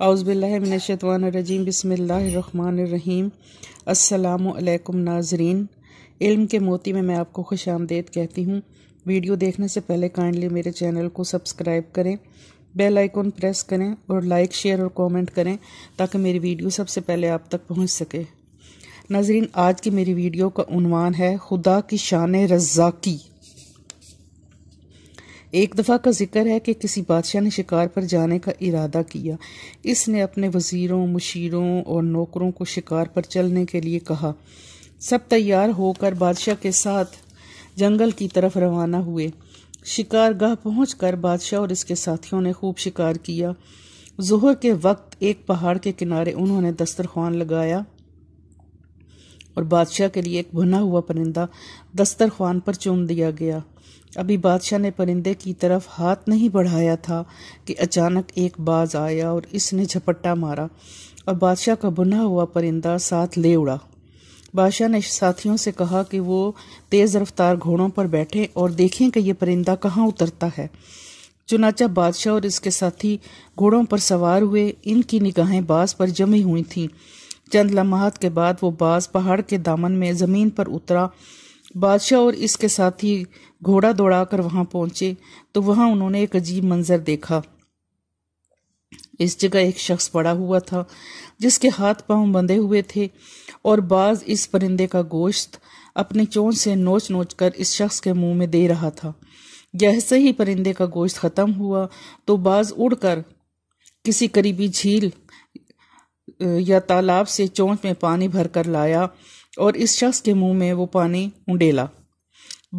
अउज़बिल्लिनशतवानरजीम बसमीम अल्लाम नाजरीन इल्म के मोती में मैं आपको खुश आमदेद कहती हूँ वीडियो देखने से पहले काइंडली मेरे चैनल को सब्सक्राइब करें बेल आइकॉन प्रेस करें और लाइक शेयर और कमेंट करें ताकि मेरी वीडियो सबसे पहले आप तक पहुँच सके नाजरीन आज की मेरी वीडियो का उनवान है खुदा की शान रज़ाकी एक दफ़ा का जिक्र है कि किसी बादशाह ने शिकार पर जाने का इरादा किया इसने अपने वजीरों मुशीरों और नौकरों को शिकार पर चलने के लिए कहा सब तैयार होकर बादशाह के साथ जंगल की तरफ रवाना हुए शिकार गाह पहुँच कर बादशाह और इसके साथियों ने खूब शिकार किया जहर के वक्त एक पहाड़ के किनारे उन्होंने दस्तरखान लगाया और बादशाह के लिए एक भुना हुआ परिंदा दस्तरखान पर चुन दिया गया अभी बादशाह ने परिंदे की तरफ हाथ नहीं बढ़ाया था कि अचानक एक बाज आया और इसने झपट्टा मारा और बादशाह का बुना हुआ परिंदा साथ ले उड़ा बादशाह ने साथियों से कहा कि वो तेज़ रफ्तार घोड़ों पर बैठें और देखें कि ये परिंदा कहाँ उतरता है चुनाचा बादशाह और इसके साथी घोड़ों पर सवार हुए इनकी निगाहें बाज पर जमी हुई थीं चंद लम्हात के बाद वो बाज पहाड़ के दामन में ज़मीन पर उतरा बादशाह और इसके साथी घोड़ा दौड़ाकर वहां पहुंचे तो वहां उन्होंने एक अजीब मंजर देखा इस जगह एक शख्स पड़ा हुआ था जिसके हाथ पांव बंधे हुए थे और बाज इस परिंदे का गोश्त अपनी चोंच से नोच नोच कर इस शख्स के मुंह में दे रहा था जैसे ही परिंदे का गोश्त खत्म हुआ तो बाज उड़कर किसी करीबी झील या तालाब से चोंच में पानी भरकर लाया और इस शख्स के मुंह में वो पानी उंडेला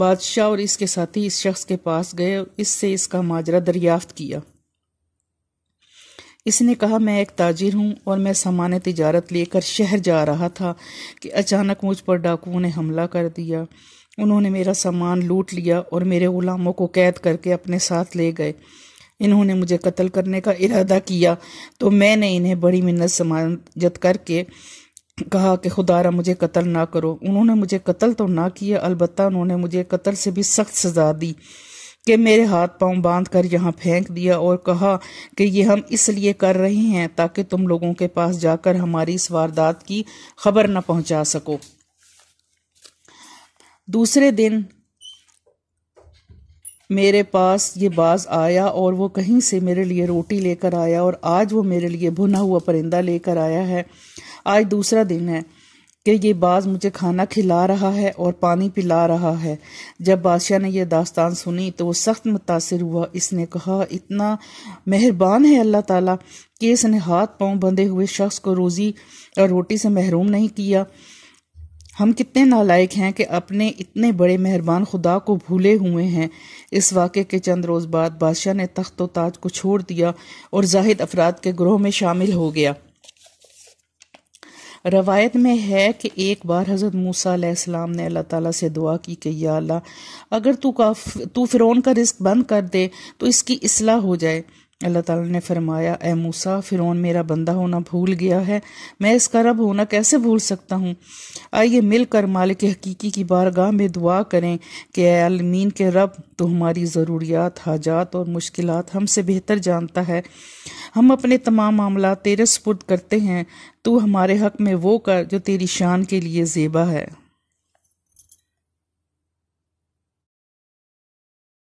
बादशाह और इसके साथी इस शख्स के पास गए और इससे इसका माजरा दरियाफ्त किया इसने कहा मैं एक ताजिर हूं और मैं सामान तजारत लेकर शहर जा रहा था कि अचानक मुझ पर डाकुओं ने हमला कर दिया उन्होंने मेरा सामान लूट लिया और मेरे ग़ुलामों को कैद करके अपने साथ ले गए इन्होंने मुझे कत्ल करने का इरादा किया तो मैंने इन्हें बड़ी मिन्नत समाजत करके कहा कि खुदारा मुझे कत्ल ना करो उन्होंने मुझे कत्ल तो ना किया अलबत् उन्होंने मुझे कत्ल से भी सख्त सजा दी कि मेरे हाथ पांव बांध कर यहाँ फेंक दिया और कहा कि ये हम इसलिए कर रहे हैं ताकि तुम लोगों के पास जाकर हमारी इस वारदात की खबर न पहुँचा सको दूसरे दिन मेरे पास ये बाज आया और वो कहीं से मेरे लिए रोटी लेकर आया और आज वो मेरे लिए भुना हुआ परिंदा लेकर आया है आज दूसरा दिन है कि ये बाज मुझे खाना खिला रहा है और पानी पिला रहा है जब बादशाह ने यह दास्तान सुनी तो वो सख्त मुतासर हुआ इसने कहा इतना मेहरबान है अल्लाह ताला कि इसने हाथ पांव बंधे हुए शख्स को रोज़ी और रोटी से महरूम नहीं किया हम कितने नालायक हैं कि अपने इतने बड़े मेहरबान खुदा को भूले हुए हैं इस वाक़े के चंद रोज़ बाद बादशाह ने तख्त व ताज को छोड़ दिया और जाहिद अफराद के ग्रोह में शामिल हो गया रवायत में है कि एक बार हज़रत मूसा सलाम ने अल्लाह ताला से दुआ की कि या अल्लाह अगर तू का तू फ़िरौन का रिस्क बंद कर दे तो इसकी असलाह हो जाए अल्लाह ताला ने फरमाया ए मूसा फ़िरौन मेरा बंदा होना भूल गया है मैं इसका रब होना कैसे भूल सकता हूँ आइए मिलकर मालिक हकीकी की बारगाह में दुआ करें कि आलमीन के रब तो हमारी ज़रूरियात हाजात और मुश्किल हमसे बेहतर जानता है हम अपने तमाम मामला तेरे सपुर्द करते हैं तो हमारे हक में वो कर जो तेरी शान के लिए जेबा है